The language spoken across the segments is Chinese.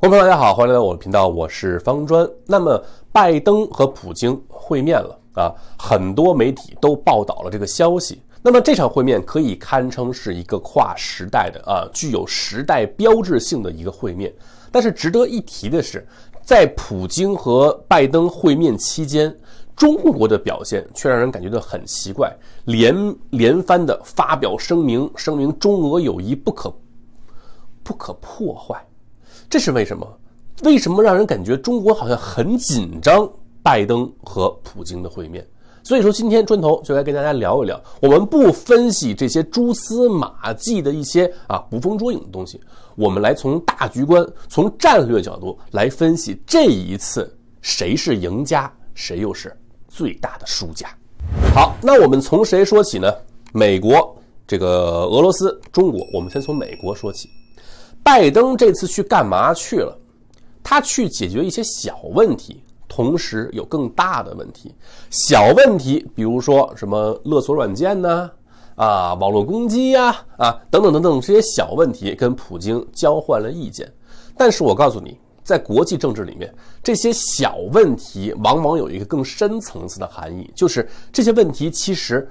朋友们，大家好，欢迎来到我的频道，我是方砖。那么，拜登和普京会面了啊，很多媒体都报道了这个消息。那么，这场会面可以堪称是一个跨时代的啊，具有时代标志性的一个会面。但是值得一提的是，在普京和拜登会面期间，中国的表现却让人感觉到很奇怪，连连番的发表声明，声明中俄友谊不可不可破坏。这是为什么？为什么让人感觉中国好像很紧张拜登和普京的会面？所以说今天砖头就来跟大家聊一聊。我们不分析这些蛛丝马迹的一些啊捕风捉影的东西，我们来从大局观、从战略角度来分析这一次谁是赢家，谁又是最大的输家。好，那我们从谁说起呢？美国、这个俄罗斯、中国，我们先从美国说起。拜登这次去干嘛去了？他去解决一些小问题，同时有更大的问题。小问题，比如说什么勒索软件呢？啊，网络攻击呀，啊，等等等等这些小问题，跟普京交换了意见。但是我告诉你，在国际政治里面，这些小问题往往有一个更深层次的含义，就是这些问题其实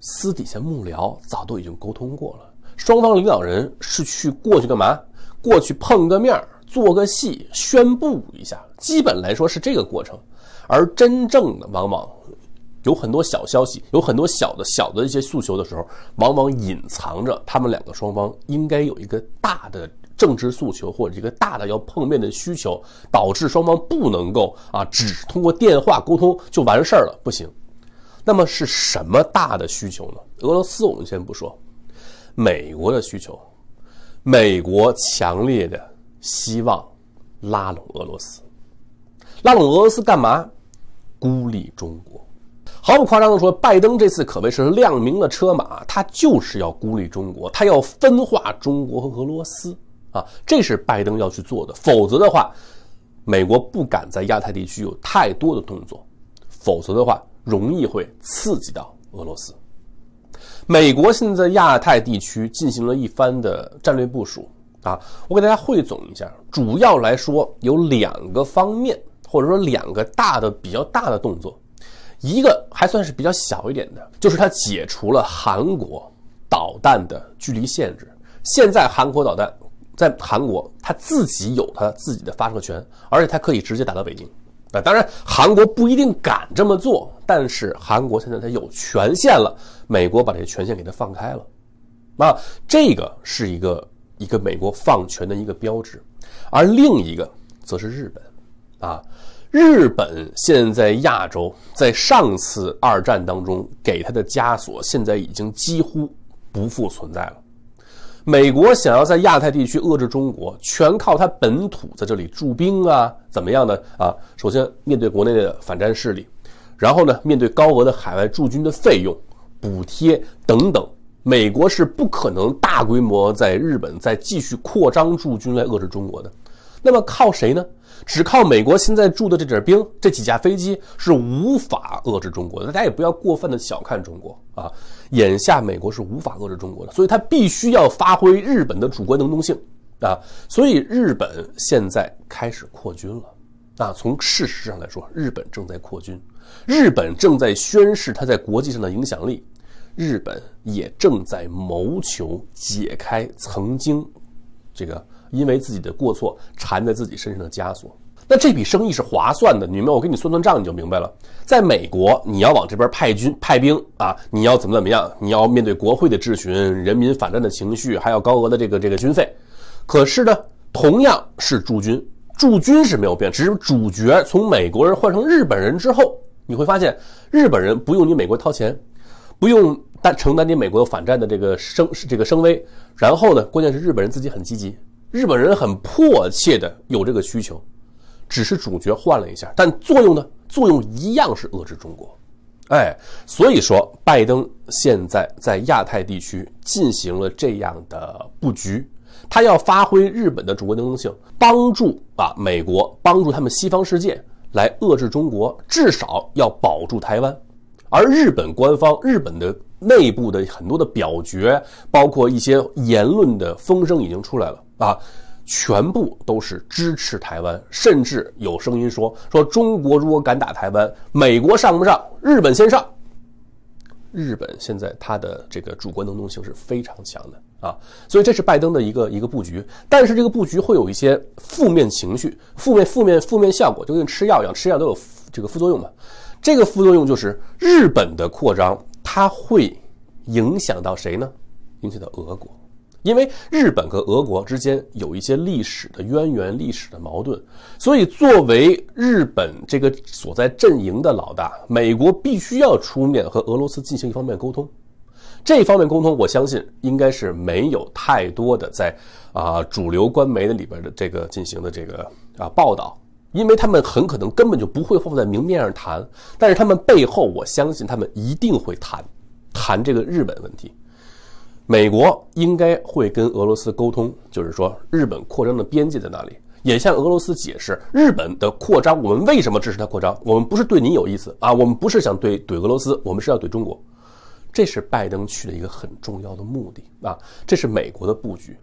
私底下幕僚早都已经沟通过了。双方领导人是去过去干嘛？过去碰个面，做个戏，宣布一下，基本来说是这个过程。而真正的往往有很多小消息，有很多小的小的一些诉求的时候，往往隐藏着他们两个双方应该有一个大的政治诉求或者一个大的要碰面的需求，导致双方不能够啊，只通过电话沟通就完事儿了，不行。那么是什么大的需求呢？俄罗斯我们先不说。美国的需求，美国强烈的希望拉拢俄罗斯，拉拢俄罗斯干嘛？孤立中国。毫不夸张地说，拜登这次可谓是亮明了车马，他就是要孤立中国，他要分化中国和俄罗斯啊！这是拜登要去做的，否则的话，美国不敢在亚太地区有太多的动作，否则的话，容易会刺激到俄罗斯。美国现在在亚太地区进行了一番的战略部署啊，我给大家汇总一下，主要来说有两个方面，或者说两个大的比较大的动作，一个还算是比较小一点的，就是它解除了韩国导弹的距离限制。现在韩国导弹在韩国，它自己有它自己的发射权，而且它可以直接打到北京。那当然，韩国不一定敢这么做，但是韩国现在它有权限了，美国把这些权限给它放开了，那这个是一个一个美国放权的一个标志，而另一个则是日本，啊，日本现在亚洲在上次二战当中给它的枷锁现在已经几乎不复存在了。美国想要在亚太地区遏制中国，全靠它本土在这里驻兵啊，怎么样呢？啊，首先面对国内的反战势力，然后呢，面对高额的海外驻军的费用、补贴等等，美国是不可能大规模在日本再继续扩张驻军来遏制中国的。那么靠谁呢？只靠美国现在驻的这点兵、这几架飞机是无法遏制中国的。大家也不要过分的小看中国啊！眼下美国是无法遏制中国的，所以他必须要发挥日本的主观能动性啊！所以日本现在开始扩军了啊！从事实上来说，日本正在扩军，日本正在宣示它在国际上的影响力，日本也正在谋求解开曾经这个。因为自己的过错缠在自己身上的枷锁，那这笔生意是划算的，你们我给你算算账，你就明白了。在美国，你要往这边派军派兵啊，你要怎么怎么样，你要面对国会的质询、人民反战的情绪，还有高额的这个这个军费。可是呢，同样是驻军，驻军是没有变，只是主角从美国人换成日本人之后，你会发现日本人不用你美国掏钱，不用担承担你美国反战的这个声这个声威。然后呢，关键是日本人自己很积极。日本人很迫切的有这个需求，只是主角换了一下，但作用呢？作用一样是遏制中国。哎，所以说，拜登现在在亚太地区进行了这样的布局，他要发挥日本的主观能动性，帮助啊美国，帮助他们西方世界来遏制中国，至少要保住台湾。而日本官方、日本的内部的很多的表决，包括一些言论的风声已经出来了。啊，全部都是支持台湾，甚至有声音说说中国如果敢打台湾，美国上不上？日本先上。日本现在它的这个主观能动性是非常强的啊，所以这是拜登的一个一个布局，但是这个布局会有一些负面情绪、负面负面负面效果，就跟吃药一样，吃药都有这个副作用嘛。这个副作用就是日本的扩张，它会影响到谁呢？影响到俄国。因为日本和俄国之间有一些历史的渊源、历史的矛盾，所以作为日本这个所在阵营的老大，美国必须要出面和俄罗斯进行一方面沟通。这方面沟通，我相信应该是没有太多的在啊主流官媒的里边的这个进行的这个啊报道，因为他们很可能根本就不会放在明面上谈，但是他们背后，我相信他们一定会谈，谈这个日本问题。美国应该会跟俄罗斯沟通，就是说日本扩张的边界在哪里，也向俄罗斯解释日本的扩张，我们为什么支持它扩张？我们不是对你有意思啊，我们不是想对怼俄罗斯，我们是要怼中国，这是拜登去的一个很重要的目的啊，这是美国的布局。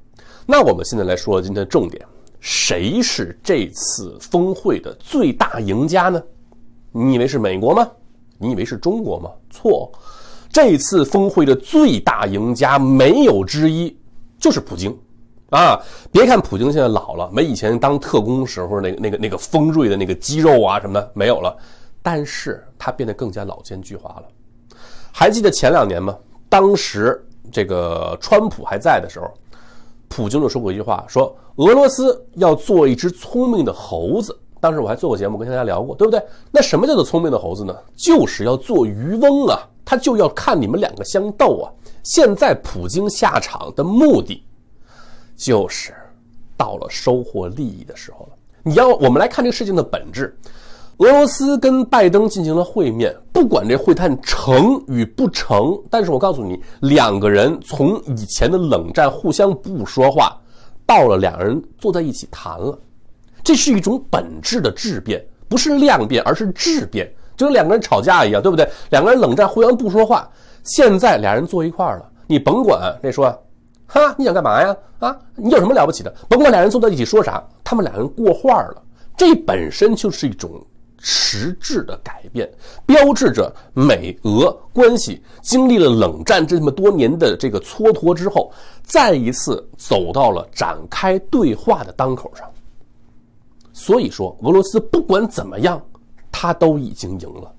那我们现在来说今天的重点，谁是这次峰会的最大赢家呢？你以为是美国吗？你以为是中国吗？错。这次峰会的最大赢家没有之一，就是普京，啊！别看普京现在老了，没以前当特工时候那个那个那个锋锐的那个肌肉啊什么的没有了，但是他变得更加老奸巨猾了。还记得前两年吗？当时这个川普还在的时候，普京就说过一句话，说俄罗斯要做一只聪明的猴子。当时我还做过节目跟大家聊过，对不对？那什么叫做聪明的猴子呢？就是要做渔翁啊。他就要看你们两个相斗啊！现在普京下场的目的，就是到了收获利益的时候了。你要我们来看这个事情的本质，俄罗斯跟拜登进行了会面，不管这会谈成与不成，但是我告诉你，两个人从以前的冷战互相不说话，到了两人坐在一起谈了，这是一种本质的质变，不是量变，而是质变。就跟两个人吵架一样，对不对？两个人冷战，互相不说话。现在俩人坐一块儿了，你甭管那说，哈，你想干嘛呀？啊，你有什么了不起的？甭管俩人坐在一起说啥，他们俩人过话了。这本身就是一种实质的改变，标志着美俄关系经历了冷战这么多年的这个蹉跎之后，再一次走到了展开对话的当口上。所以说，俄罗斯不管怎么样。他都已经赢了，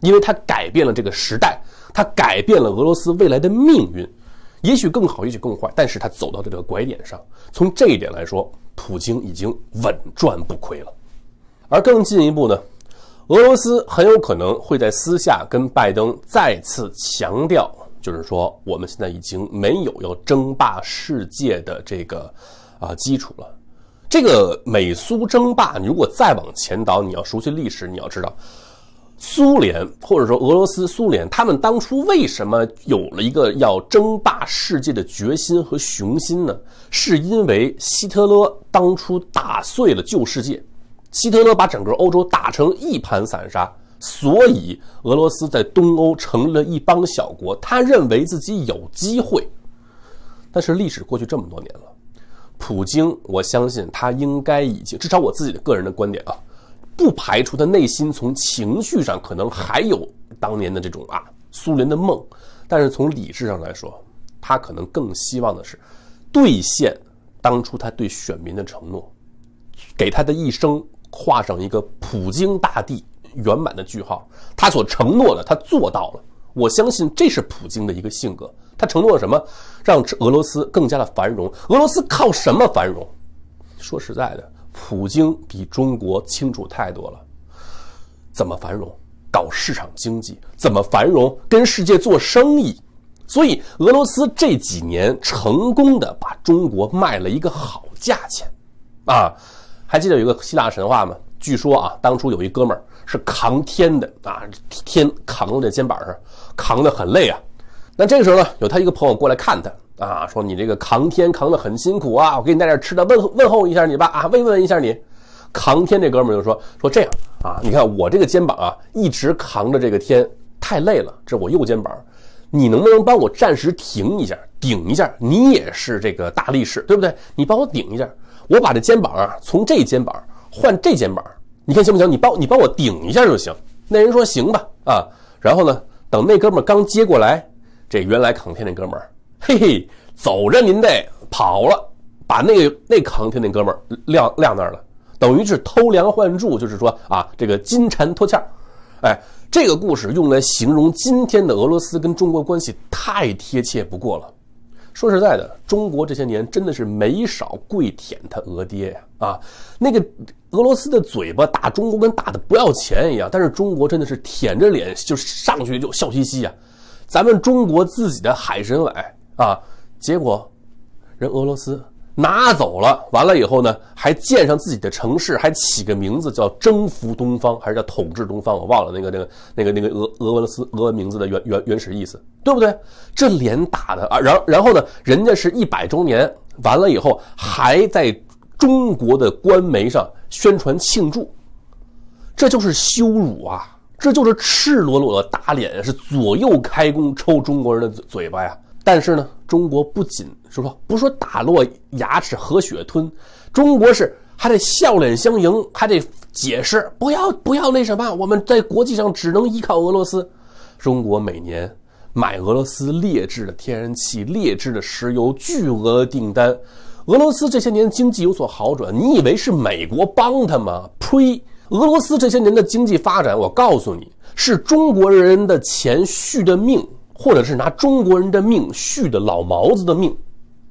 因为他改变了这个时代，他改变了俄罗斯未来的命运，也许更好，也许更坏。但是他走到这个拐点上，从这一点来说，普京已经稳赚不亏了。而更进一步呢，俄罗斯很有可能会在私下跟拜登再次强调，就是说我们现在已经没有要争霸世界的这个啊基础了。这个美苏争霸，你如果再往前倒，你要熟悉历史，你要知道，苏联或者说俄罗斯，苏联他们当初为什么有了一个要争霸世界的决心和雄心呢？是因为希特勒当初打碎了旧世界，希特勒把整个欧洲打成一盘散沙，所以俄罗斯在东欧成了一帮小国，他认为自己有机会，但是历史过去这么多年了。普京，我相信他应该已经，至少我自己的个人的观点啊，不排除他内心从情绪上可能还有当年的这种啊苏联的梦，但是从理智上来说，他可能更希望的是兑现当初他对选民的承诺，给他的一生画上一个普京大帝圆满的句号。他所承诺的，他做到了。我相信这是普京的一个性格。他承诺了什么？让俄罗斯更加的繁荣。俄罗斯靠什么繁荣？说实在的，普京比中国清楚太多了。怎么繁荣？搞市场经济。怎么繁荣？跟世界做生意。所以俄罗斯这几年成功的把中国卖了一个好价钱。啊，还记得有个希腊神话吗？据说啊，当初有一哥们儿是扛天的啊，天扛在肩膀上，扛得很累啊。那这个时候呢，有他一个朋友过来看他啊，说：“你这个扛天扛得很辛苦啊，我给你带点吃的，问候问候一下你吧啊，慰问一下你。”扛天这哥们就说：“说这样啊，你看我这个肩膀啊，一直扛着这个天太累了，这我右肩膀，你能不能帮我暂时停一下，顶一下？你也是这个大力士，对不对？你帮我顶一下，我把这肩膀啊从这肩膀换这肩膀，你看行不行？你帮你帮我顶一下就行。”那人说：“行吧啊。”然后呢，等那哥们刚接过来。这原来扛天那哥们儿，嘿嘿，走着，您得跑了，把那那扛天那哥们儿晾晾那儿了，等于是偷梁换柱，就是说啊，这个金蝉脱壳。哎，这个故事用来形容今天的俄罗斯跟中国关系太贴切不过了。说实在的，中国这些年真的是没少跪舔他俄爹呀啊，那个俄罗斯的嘴巴打中国跟打的不要钱一样，但是中国真的是舔着脸就上去就笑嘻嘻啊。咱们中国自己的海参崴啊，结果，人俄罗斯拿走了，完了以后呢，还建上自己的城市，还起个名字叫“征服东方”，还是叫“统治东方”？我忘了那个那个那个那个俄俄罗斯俄文名字的原原原始意思，对不对？这脸打的啊！然然后呢，人家是一百周年，完了以后还在中国的官媒上宣传庆祝，这就是羞辱啊！这就是赤裸裸的打脸，是左右开弓抽中国人的嘴巴呀！但是呢，中国不仅是说不说打落牙齿和血吞，中国是还得笑脸相迎，还得解释，不要不要那什么，我们在国际上只能依靠俄罗斯。中国每年买俄罗斯劣质的天然气、劣质的石油，巨额订单。俄罗斯这些年经济有所好转，你以为是美国帮他吗？呸！俄罗斯这些年的经济发展，我告诉你，是中国人的钱续的命，或者是拿中国人的命续的老毛子的命，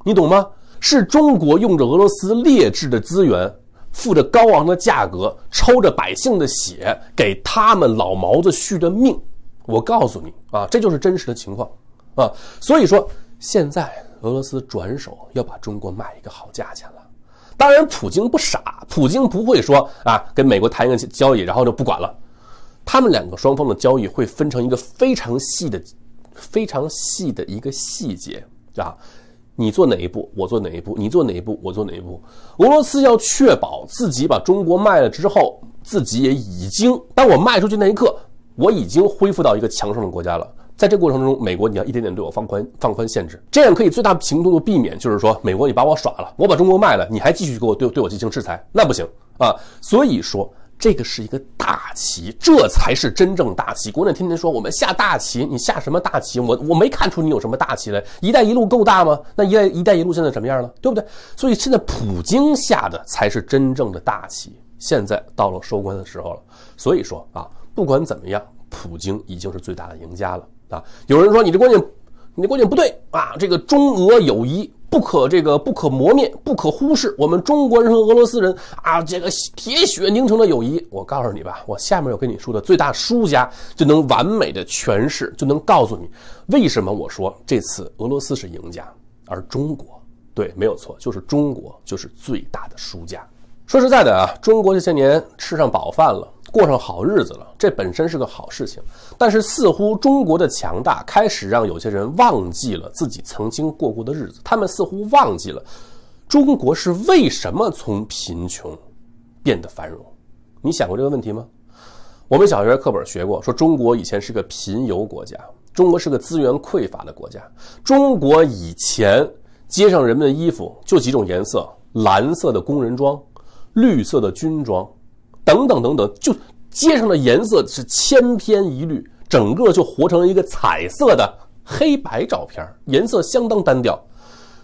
你懂吗？是中国用着俄罗斯劣质的资源，付着高昂的价格，抽着百姓的血，给他们老毛子续的命。我告诉你啊，这就是真实的情况啊。所以说，现在俄罗斯转手要把中国卖一个好价钱了。当然，普京不傻，普京不会说啊，跟美国谈一个交易，然后就不管了。他们两个双方的交易会分成一个非常细的、非常细的一个细节啊，你做哪一步，我做哪一步；你做哪一步，我做哪一步。俄罗斯要确保自己把中国卖了之后，自己也已经当我卖出去那一刻，我已经恢复到一个强盛的国家了。在这过程中，美国你要一点点对我放宽放宽限制，这样可以最大程度的避免，就是说美国你把我耍了，我把中国卖了，你还继续给我对对我进行制裁，那不行啊。所以说这个是一个大棋，这才是真正大棋。国内天天说我们下大棋，你下什么大棋？我我没看出你有什么大棋来。一带一路够大吗？那一带一带一路现在什么样了？对不对？所以现在普京下的才是真正的大棋，现在到了收官的时候了。所以说啊，不管怎么样，普京已经是最大的赢家了。啊，有人说你这观点，你这观点不对啊！这个中俄友谊不可这个不可磨灭，不可忽视。我们中国人和俄罗斯人啊，这个铁血凝成的友谊。我告诉你吧，我下面要跟你说的最大输家，就能完美的诠释，就能告诉你为什么我说这次俄罗斯是赢家，而中国对没有错，就是中国就是最大的输家。说实在的啊，中国这些年吃上饱饭了。过上好日子了，这本身是个好事情。但是，似乎中国的强大开始让有些人忘记了自己曾经过过的日子。他们似乎忘记了，中国是为什么从贫穷变得繁荣。你想过这个问题吗？我们小学课本学过，说中国以前是个贫油国家，中国是个资源匮乏的国家。中国以前街上人们的衣服就几种颜色：蓝色的工人装，绿色的军装。等等等等，就街上的颜色是千篇一律，整个就活成了一个彩色的黑白照片，颜色相当单调。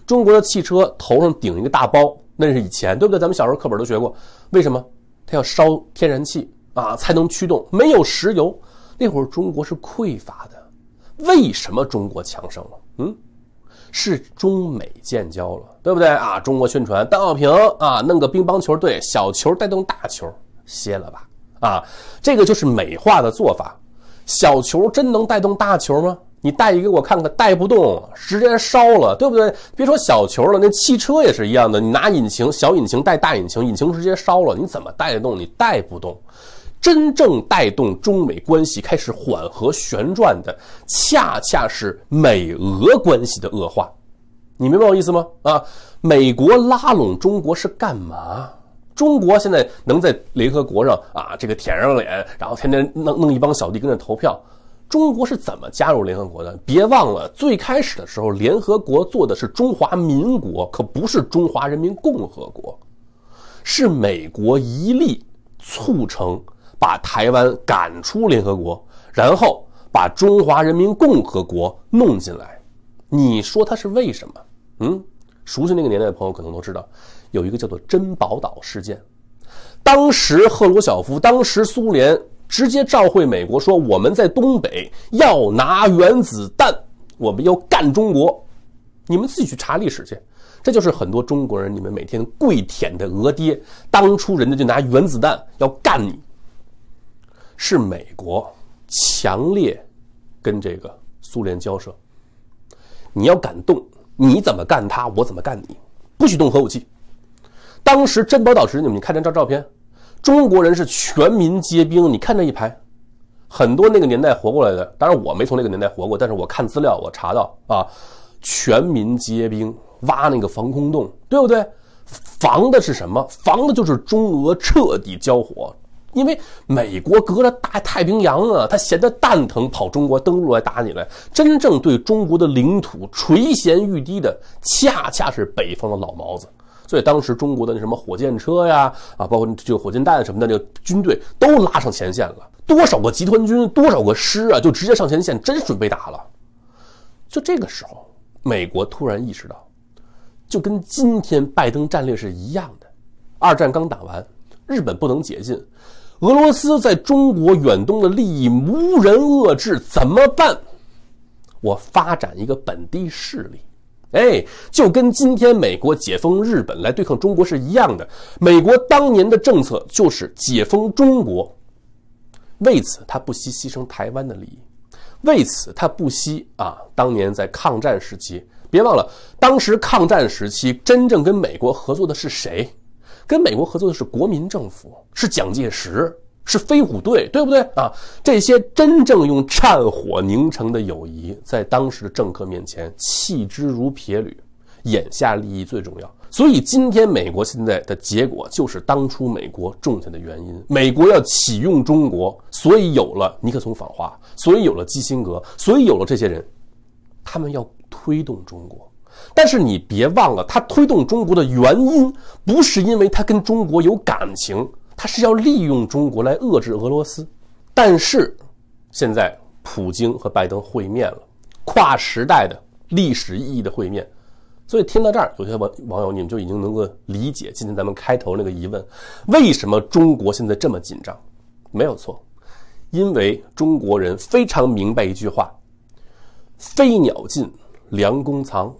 中国的汽车头上顶一个大包，那是以前，对不对？咱们小时候课本都学过，为什么它要烧天然气啊才能驱动？没有石油，那会儿中国是匮乏的。为什么中国强盛了？嗯，是中美建交了，对不对啊？中国宣传邓小平啊，弄个乒乓球队，小球带动大球。歇了吧，啊，这个就是美化的做法。小球真能带动大球吗？你带一个我看看，带不动，直接烧了，对不对？别说小球了，那汽车也是一样的，你拿引擎小引擎带大引擎，引擎直接烧了，你怎么带动？你带不动。真正带动中美关系开始缓和旋转的，恰恰是美俄关系的恶化。你明白我意思吗？啊，美国拉拢中国是干嘛？中国现在能在联合国上啊，这个舔上脸，然后天天弄弄一帮小弟跟着投票。中国是怎么加入联合国的？别忘了，最开始的时候，联合国做的是中华民国，可不是中华人民共和国。是美国一力促成把台湾赶出联合国，然后把中华人民共和国弄进来。你说他是为什么？嗯，熟悉那个年代的朋友可能都知道。有一个叫做珍宝岛事件，当时赫鲁晓夫，当时苏联直接召会美国说：“我们在东北要拿原子弹，我们要干中国，你们自己去查历史去。”这就是很多中国人你们每天跪舔的俄爹，当初人家就拿原子弹要干你。是美国强烈跟这个苏联交涉，你要敢动，你怎么干他，我怎么干你，不许动核武器。当时珍宝岛时，你们看这张照片，中国人是全民皆兵。你看这一排，很多那个年代活过来的，当然我没从那个年代活过，但是我看资料，我查到啊，全民皆兵挖那个防空洞，对不对？防的是什么？防的就是中俄彻底交火，因为美国隔着大太平洋啊，他闲得蛋疼跑中国登陆来打你来。真正对中国的领土垂涎欲滴的，恰恰是北方的老毛子。所以当时中国的那什么火箭车呀，啊，包括就火箭弹什么的，就军队都拉上前线了，多少个集团军，多少个师啊，就直接上前线，真准备打了。就这个时候，美国突然意识到，就跟今天拜登战略是一样的。二战刚打完，日本不能解禁，俄罗斯在中国远东的利益无人遏制，怎么办？我发展一个本地势力。哎，就跟今天美国解封日本来对抗中国是一样的。美国当年的政策就是解封中国，为此他不惜牺牲台湾的利益，为此他不惜啊，当年在抗战时期，别忘了，当时抗战时期真正跟美国合作的是谁？跟美国合作的是国民政府，是蒋介石。是飞虎队，对不对啊？这些真正用战火凝成的友谊，在当时的政客面前弃之如撇履，眼下利益最重要。所以今天美国现在的结果，就是当初美国种下的原因。美国要启用中国，所以有了尼克松访华，所以有了基辛格，所以有了这些人，他们要推动中国。但是你别忘了，他推动中国的原因，不是因为他跟中国有感情。他是要利用中国来遏制俄罗斯，但是现在普京和拜登会面了，跨时代的、历史意义的会面。所以听到这儿，有些网网友你们就已经能够理解今天咱们开头那个疑问：为什么中国现在这么紧张？没有错，因为中国人非常明白一句话：“飞鸟尽，良弓藏；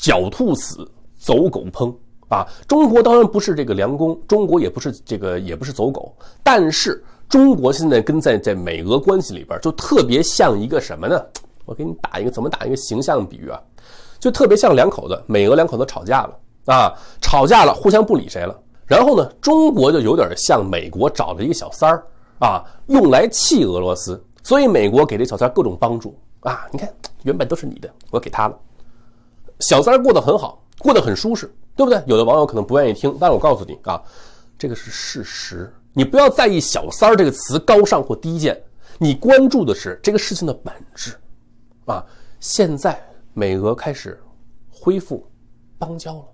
狡兔死，走狗烹。”啊！中国当然不是这个良工，中国也不是这个，也不是走狗。但是中国现在跟在在美俄关系里边，就特别像一个什么呢？我给你打一个怎么打一个形象比喻啊，就特别像两口子，美俄两口子吵架了啊，吵架了，互相不理谁了。然后呢，中国就有点像美国找了一个小三儿啊，用来气俄罗斯。所以美国给这小三各种帮助啊。你看，原本都是你的，我给他了。小三过得很好，过得很舒适。对不对？有的网友可能不愿意听，但是我告诉你啊，这个是事实。你不要在意“小三儿”这个词高尚或低贱，你关注的是这个事情的本质。啊，现在美俄开始恢复邦交了，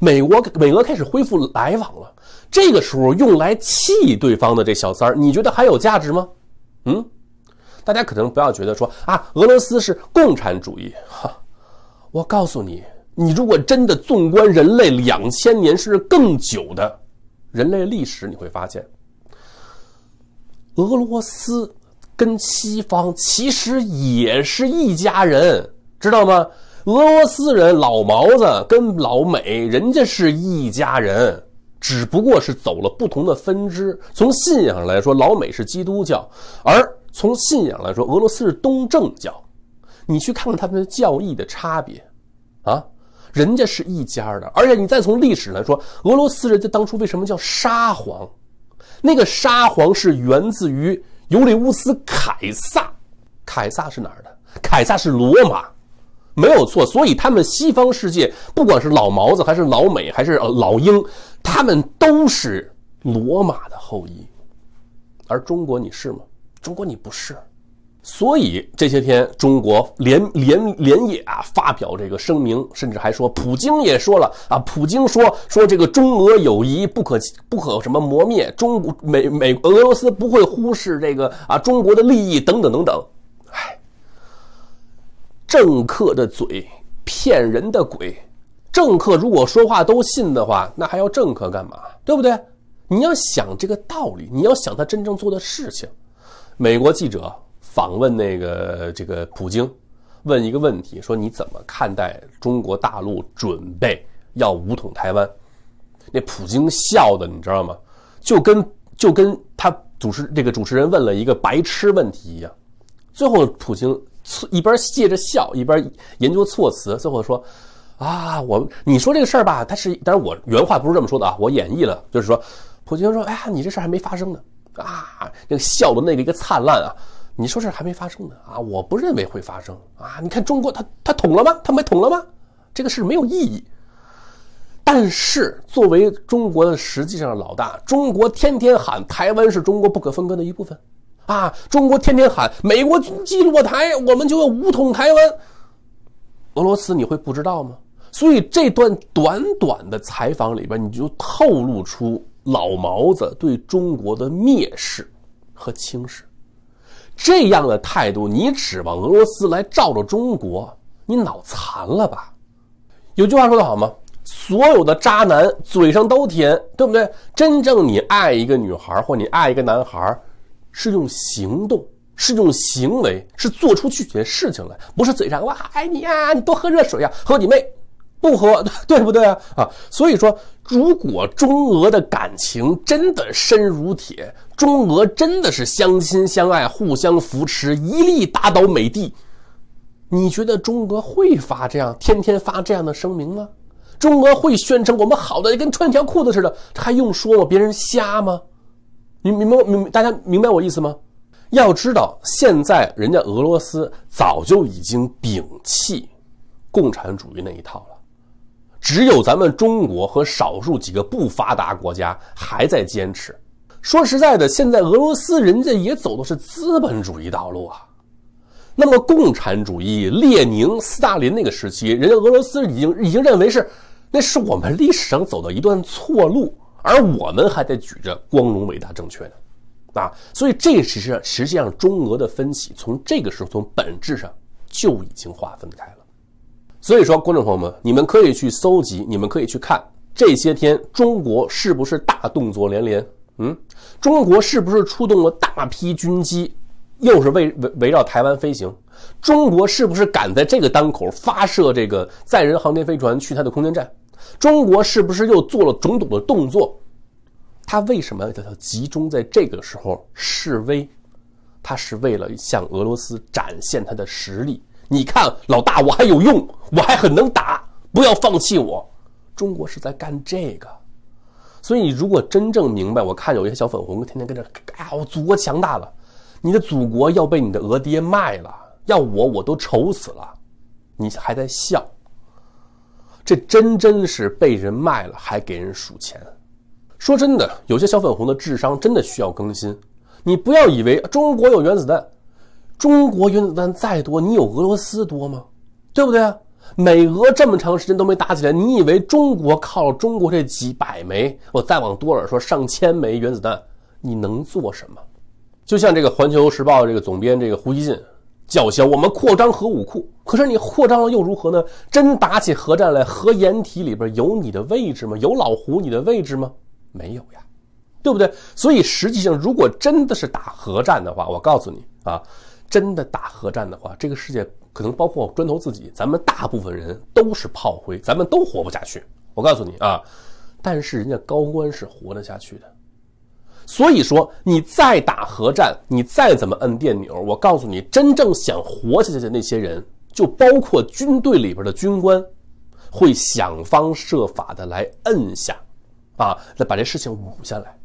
美国美俄开始恢复来往了。这个时候用来气对方的这小三儿，你觉得还有价值吗？嗯，大家可能不要觉得说啊，俄罗斯是共产主义哈。我告诉你。你如果真的纵观人类两千年甚至更久的人类历史，你会发现，俄罗斯跟西方其实也是一家人，知道吗？俄罗斯人老毛子跟老美人家是一家人，只不过是走了不同的分支。从信仰上来说，老美是基督教，而从信仰来说，俄罗斯是东正教。你去看看他们的教义的差别，啊。人家是一家的，而且你再从历史来说，俄罗斯人家当初为什么叫沙皇？那个沙皇是源自于尤利乌斯凯撒，凯撒是哪儿的？凯撒是罗马，没有错。所以他们西方世界，不管是老毛子，还是老美，还是老英，他们都是罗马的后裔。而中国，你是吗？中国，你不是。所以这些天，中国连连连夜啊发表这个声明，甚至还说普京也说了啊。普京说说这个中俄友谊不可不可什么磨灭，中国美美俄罗斯不会忽视这个啊中国的利益等等等等。哎，政客的嘴骗人的鬼，政客如果说话都信的话，那还要政客干嘛？对不对？你要想这个道理，你要想他真正做的事情，美国记者。访问那个这个普京，问一个问题，说你怎么看待中国大陆准备要武统台湾？那普京笑的，你知道吗？就跟就跟他主持这个主持人问了一个白痴问题一样。最后普京一边借着笑，一边研究措辞。最后说：“啊，我你说这个事儿吧，他是，但是我原话不是这么说的啊，我演绎了，就是说，普京说：哎呀，你这事儿还没发生呢啊！那个笑的那个一个灿烂啊。”你说这还没发生呢？啊，我不认为会发生啊！你看中国，他他捅了吗？他没捅了吗？这个事没有意义。但是作为中国的实际上老大，中国天天喊台湾是中国不可分割的一部分，啊，中国天天喊美国军机落台，我们就要武统台湾。俄罗斯你会不知道吗？所以这段短短的采访里边，你就透露出老毛子对中国的蔑视和轻视。这样的态度，你指望俄罗斯来罩着中国？你脑残了吧？有句话说得好吗？所有的渣男嘴上都甜，对不对？真正你爱一个女孩或你爱一个男孩，是用行动，是用行为，是做出具体的事情来，不是嘴上哇爱你呀，你多喝热水呀，喝你妹，不喝，对不对啊？啊，所以说。如果中俄的感情真的深如铁，中俄真的是相亲相爱、互相扶持、一力打倒美帝，你觉得中俄会发这样天天发这样的声明吗？中俄会宣称我们好的跟穿条裤子似的，还用说吗？别人瞎吗？你明白？你大家明白我意思吗？要知道，现在人家俄罗斯早就已经摒弃共产主义那一套了。只有咱们中国和少数几个不发达国家还在坚持。说实在的，现在俄罗斯人家也走的是资本主义道路啊。那么共产主义，列宁、斯大林那个时期，人家俄罗斯已经已经认为是，那是我们历史上走的一段错路，而我们还在举着光荣伟大正确呢，啊，所以这其实实际上中俄的分歧从这个时候从本质上就已经划分开了。所以说，观众朋友们，你们可以去搜集，你们可以去看这些天中国是不是大动作连连？嗯，中国是不是出动了大批军机，又是围围围绕台湾飞行？中国是不是赶在这个当口发射这个载人航天飞船去它的空间站？中国是不是又做了种种的动作？他为什么要集中在这个时候示威？他是为了向俄罗斯展现他的实力？你看，老大，我还有用，我还很能打，不要放弃我。中国是在干这个，所以你如果真正明白，我看有一些小粉红天天跟着，哎我祖国强大了，你的祖国要被你的俄爹卖了，要我我都愁死了，你还在笑？这真真是被人卖了还给人数钱。说真的，有些小粉红的智商真的需要更新。你不要以为中国有原子弹。中国原子弹再多，你有俄罗斯多吗？对不对啊？美俄这么长时间都没打起来，你以为中国靠中国这几百枚，我再往多了说上千枚原子弹，你能做什么？就像这个《环球时报》这个总编这个胡锡进叫嚣我们扩张核武库，可是你扩张了又如何呢？真打起核战来，核掩体里边有你的位置吗？有老胡你的位置吗？没有呀，对不对？所以实际上，如果真的是打核战的话，我告诉你啊。真的打核战的话，这个世界可能包括砖头自己，咱们大部分人都是炮灰，咱们都活不下去。我告诉你啊，但是人家高官是活得下去的。所以说，你再打核战，你再怎么摁电钮，我告诉你，真正想活下去的那些人，就包括军队里边的军官，会想方设法的来摁下，啊，来把这事情捂下来。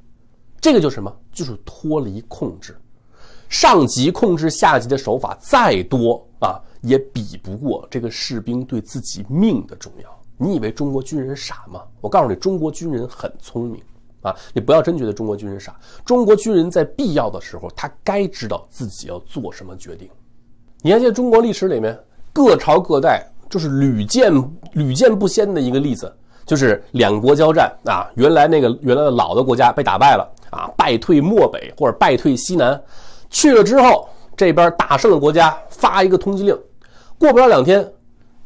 这个就是什么？就是脱离控制。上级控制下级的手法再多啊，也比不过这个士兵对自己命的重要。你以为中国军人傻吗？我告诉你，中国军人很聪明啊！你不要真觉得中国军人傻。中国军人在必要的时候，他该知道自己要做什么决定。你看，在中国历史里面，各朝各代就是屡见 屡见不鲜的一个例子，就是两国交战啊，原来那个原来的老的国家被打败了啊，败退漠北或者败退西南。去了之后，这边打胜的国家发一个通缉令，过不了两天，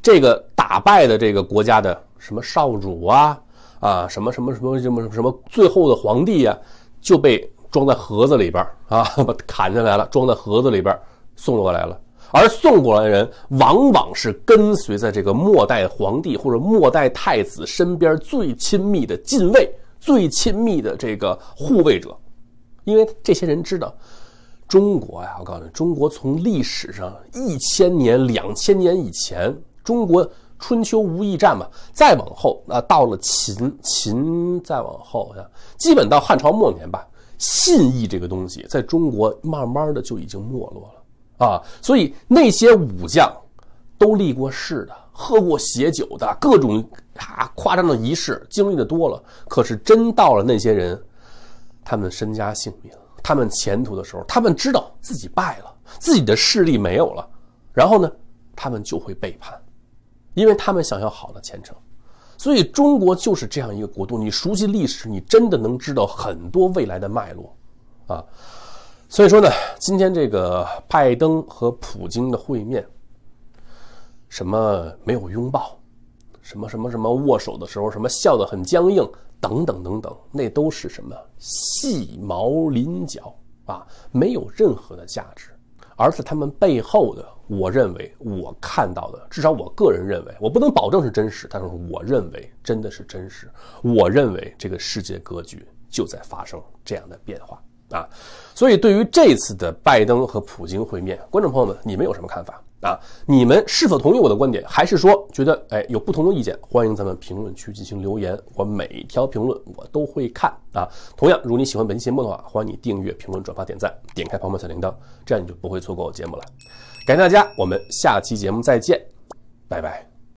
这个打败的这个国家的什么少主啊，啊，什么什么什么什么什么什么最后的皇帝呀，就被装在盒子里边儿啊，把 砍下来了，装在盒子里边儿送过来了。而送过来的人往往是跟随在这个末代皇帝或者末代太子身边最亲密的近卫、最亲密的这个护卫者，因为这些人知道。中国呀，我告诉你，中国从历史上一千年、两千年以前，中国春秋无义战嘛，再往后啊，到了秦，秦再往后，像基本到汉朝末年吧，信义这个东西在中国慢慢的就已经没落了啊。所以那些武将，都立过誓的，喝过血酒的各种啊夸张的仪式，经历的多了。可是真到了那些人，他们身家性命。他们前途的时候，他们知道自己败了，自己的势力没有了，然后呢，他们就会背叛，因为他们想要好的前程，所以中国就是这样一个国度。你熟悉历史，你真的能知道很多未来的脉络，啊，所以说呢，今天这个拜登和普京的会面，什么没有拥抱？什么什么什么握手的时候，什么笑得很僵硬，等等等等，那都是什么细毛麟角啊，没有任何的价值。而是他们背后的，我认为我看到的，至少我个人认为，我不能保证是真实，但是我认为真的是真实。我认为这个世界格局就在发生这样的变化啊！所以，对于这次的拜登和普京会面，观众朋友们，你们有什么看法？啊，你们是否同意我的观点，还是说觉得哎有不同的意见？欢迎咱们评论区进行留言，我每条评论我都会看啊。同样，如果你喜欢本期节目的话，欢迎你订阅、评论、转发、点赞，点开旁边小铃铛，这样你就不会错过我节目了。感谢大家，我们下期节目再见，拜拜。